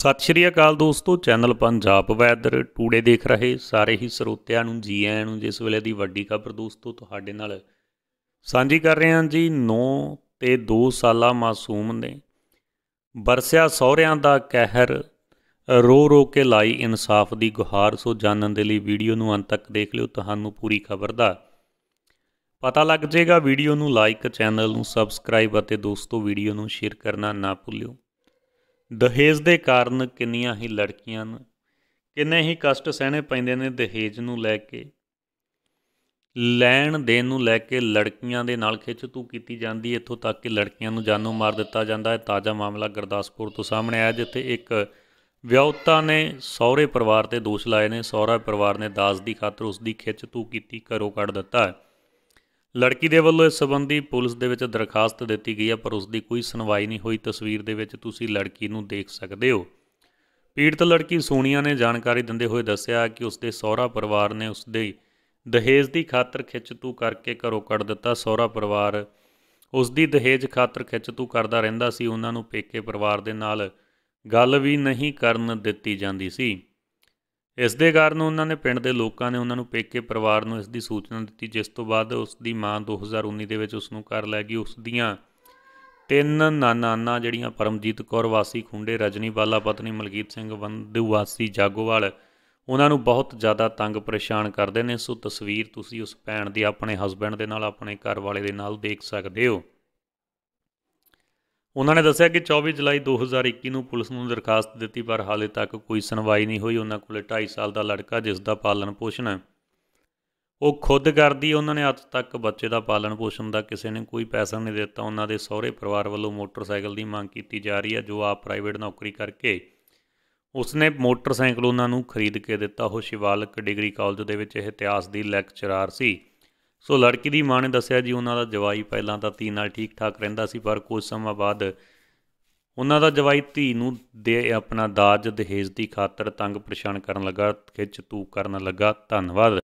ਸਤਿ ਸ਼੍ਰੀ ਅਕਾਲ ਦੋਸਤੋ channel Punjab weather today ਦੇਖ ਰਹੇ ਸਾਰੇ ਹੀ ਸਰੋਤਿਆਂ ਨੂੰ ਜੀ ਆਇਆਂ ਨੂੰ ਜਿਸ ਵੇਲੇ ਦੀ ਵੱਡੀ ਖਬਰ ਦੋਸਤੋ ਤੁਹਾਡੇ ਨਾਲ ਸਾਂਝੀ ਕਰ ਰਹੇ ਹਾਂ ਜੀ 9 ਤੇ 2 ਸਾਲਾ ਮਾਸੂਮ ਨੇ ਬਰਸਿਆ ਸਹੁਰਿਆਂ ਦਾ ਕਹਿਰ ਰੋ ਰੋ ਕੇ ਲਾਈ ਇਨਸਾਫ ਦੀ ਗੁਹਾਰ ਸੋ ਜਾਣਨ ਦੇ ਲਈ ਵੀਡੀਓ ਨੂੰ ਅੰਤ ਤੱਕ ਦੇਖ ਲਿਓ ਤੁਹਾਨੂੰ ਪੂਰੀ ਖਬਰ ਦਾ ਪਤਾ ਲੱਗ ਜਾਏਗਾ ਵੀਡੀਓ ਨੂੰ ਲਾਈਕ ਚੈਨਲ ਨੂੰ ਸਬਸਕ੍ਰਾਈਬ ਅਤੇ ਦੋਸਤੋ ਵੀਡੀਓ ਨੂੰ ਸ਼ੇਅਰ ਕਰਨਾ ਨਾ ਭੁੱਲਿਓ ਦਹੇਜ ਦੇ ਕਾਰਨ ਕਿੰਨੀਆਂ ਹੀ ਲੜਕੀਆਂ ਨੇ ਕਿੰਨੇ ਹੀ ਕਸ਼ਟ ਸਹਿਣੇ ਪੈਂਦੇ ਨੇ ਦਹੇਜ ਨੂੰ ਲੈ ਕੇ ਲੈਣ ਦੇਣ ਨੂੰ ਲੈ ਕੇ ਲੜਕੀਆਂ ਦੇ ਨਾਲ ਖਿੱਚਤੂ ਕੀਤੀ ਜਾਂਦੀ ਇੱਥੋਂ ਤੱਕ ਕਿ ਲੜਕੀਆਂ ਨੂੰ ਜਾਨੋਂ ਮਾਰ ਦਿੱਤਾ ਜਾਂਦਾ ਹੈ ਤਾਜ਼ਾ ਮਾਮਲਾ ਗੁਰਦਾਸਪੁਰ ਤੋਂ ਸਾਹਮਣੇ ਆਇਆ ਜਿੱਥੇ ਇੱਕ ਵਿਆਹੁਤਾ ਨੇ ਸਹੁਰੇ ਪਰਿਵਾਰ ਤੇ ਦੋਸ਼ ਲਾਏ ਨੇ ਸਹੁਰਾ ਪਰਿਵਾਰ ਨੇ ਦਾਜ ਦੀ ਖਾਤਰ ਉਸ ਦੀ ਖਿੱਚਤੂ ਕੀਤੀ ਘਰੋਂ ਕੱਢ ਦਿੱਤਾ ਹੈ ਲੜਕੀ ਦੇ ਵੱਲੋਂ ਇਸ ਸੰਬੰਧੀ ਪੁਲਿਸ ਦੇ ਵਿੱਚ ਦਰਖਾਸਤ ਦਿੱਤੀ ਗਈ ਹੈ ਪਰ ਉਸ ਦੀ ਕੋਈ ਸੁਣਵਾਈ ਨਹੀਂ ਹੋਈ ਤਸਵੀਰ ਦੇ ਵਿੱਚ ਤੁਸੀਂ ਲੜਕੀ ਨੂੰ ਦੇਖ ਸਕਦੇ ਹੋ ਪੀੜਤ ਲੜਕੀ ਸੋਨੀਆ ਨੇ ਜਾਣਕਾਰੀ ਦਿੰਦੇ ਹੋਏ ਦੱਸਿਆ ਕਿ ਉਸ ਦੇ ਸਹੁਰਾ ਪਰਿਵਾਰ ਨੇ ਉਸ ਦੇ ਦਹੇਜ ਦੀ ਖਾਤਰ ਖਿੱਚਤੂ ਕਰਕੇ ਘਰੋਂ ਕੱਢ ਦਿੱਤਾ ਸਹੁਰਾ ਪਰਿਵਾਰ ਉਸ ਦੀ ਦਹੇਜ ਖਾਤਰ ਖਿੱਚਤੂ ਕਰਦਾ ਰਹਿੰਦਾ ਸੀ ਉਹਨਾਂ ਨੂੰ ਪੇਕੇ ਪਰਿਵਾਰ ਦੇ ਨਾਲ ਗੱਲ ਵੀ ਨਹੀਂ ਕਰਨ ਦਿੱਤੀ ਜਾਂਦੀ ਸੀ ਇਸ ਦੇ ਕਾਰਨ ਉਹਨਾਂ ਨੇ ਪਿੰਡ ਦੇ ਲੋਕਾਂ ਨੇ ਉਹਨਾਂ ਨੂੰ ਪੇਕੇ ਪਰਿਵਾਰ ਨੂੰ ਇਸ ਦੀ ਸੂਚਨਾ ਦਿੱਤੀ ਜਿਸ ਤੋਂ ਬਾਅਦ ਉਸ ਦੀ ਮਾਂ 2019 ਦੇ ਵਿੱਚ ਉਸ ਨੂੰ ਘਰ ਲੈ ਗਈ ਉਸ ਦੀਆਂ ਤਿੰਨ ਨਾਨਾ ਜਿਹੜੀਆਂ ਪਰਮਜੀਤ ਕੌਰ ਵਾਸੀ ਖੁੰਡੇ ਰਜਨੀ ਬਾਲਾ ਪਤਨੀ ਮਲਕੀਤ ਸਿੰਘ ਵੰਦੂ ਵਾਸੀ ਜਾਗੋਵਾਲ ਉਹਨਾਂ ਨੂੰ ਬਹੁਤ ਜ਼ਿਆਦਾ ਤੰਗ ਪਰੇਸ਼ਾਨ ਕਰਦੇ ਨੇ ਸੋ ਤਸਵੀਰ ਤੁਸੀਂ ਉਸ ਭੈਣ ਦੀ ਆਪਣੇ ਹਸਬੰਡ ਦੇ ਨਾਲ ਆਪਣੇ ਘਰ ਵਾਲੇ ਦੇ ਨਾਲ ਦੇਖ ਸਕਦੇ ਹੋ ਉਹਨਾਂ ਨੇ ਦੱਸਿਆ ਕਿ 24 ਜੁਲਾਈ 2021 ਨੂੰ ਪੁਲਿਸ ਨੂੰ ਦਰਖਾਸਤ ਦਿੱਤੀ ਪਰ ਹਾਲੇ ਤੱਕ ਕੋਈ ਸੁਣਵਾਈ ਨਹੀਂ ਹੋਈ ਉਹਨਾਂ ਕੋਲੇ 2.5 ਸਾਲ ਦਾ ਲੜਕਾ ਜਿਸ ਦਾ ਪਾਲਣ ਪੋਸ਼ਣ ਹੈ ਉਹ ਖੁਦ ਕਰਦੀ ਉਹਨਾਂ ਨੇ ਅੱਜ ਤੱਕ ਬੱਚੇ ਦਾ ਪਾਲਣ ਪੋਸ਼ਣ ਦਾ ਕਿਸੇ ਨੇ ਕੋਈ ਪੈਸਾ ਨਹੀਂ ਦਿੱਤਾ ਉਹਨਾਂ ਦੇ ਸਹੁਰੇ ਪਰਿਵਾਰ ਵੱਲੋਂ ਮੋਟਰਸਾਈਕਲ ਦੀ ਮੰਗ ਕੀਤੀ ਜਾ ਰਹੀ ਹੈ ਜੋ ਆਪ ਪ੍ਰਾਈਵੇਟ ਨੌਕਰੀ ਕਰਕੇ ਉਸਨੇ ਮੋਟਰਸਾਈਕਲ ਉਹਨਾਂ ਨੂੰ ਖਰੀਦ ਕੇ ਦਿੱਤਾ ਉਹ ਸ਼ਿਵਾਲਕ ਡਿਗਰੀ ਕਾਲਜ ਦੇ ਵਿੱਚ ਇਤਿਹਾਸ ਦੀ ਲੈਕਚਰਾਰ ਸੀ ਸੋ ਲੜਕੀ ਦੀ ਮਾਂ ਨੇ ਦੱਸਿਆ ਜੀ ਉਹਨਾਂ ਦਾ ਜਵਾਈ ਪਹਿਲਾਂ ਤਾਂ ਧੀ ਨਾਲ ਠੀਕ ਠਾਕ ਰਹਿੰਦਾ ਸੀ ਪਰ ਕੁਝ ਸਮਾਂ ਬਾਅਦ ਉਹਨਾਂ ਦਾ ਜਵਾਈ ਧੀ ਨੂੰ ਦੇ ਆਪਣਾ ਦਾਜ ਦਹੇਜ ਦੀ ਖਾਤਰ ਤੰਗ ਪਰੇਸ਼ਾਨ ਕਰਨ ਲੱਗਾ ਖਿੱਚ ਤੂ ਕਰਨ ਲੱਗਾ ਧੰਨਵਾਦ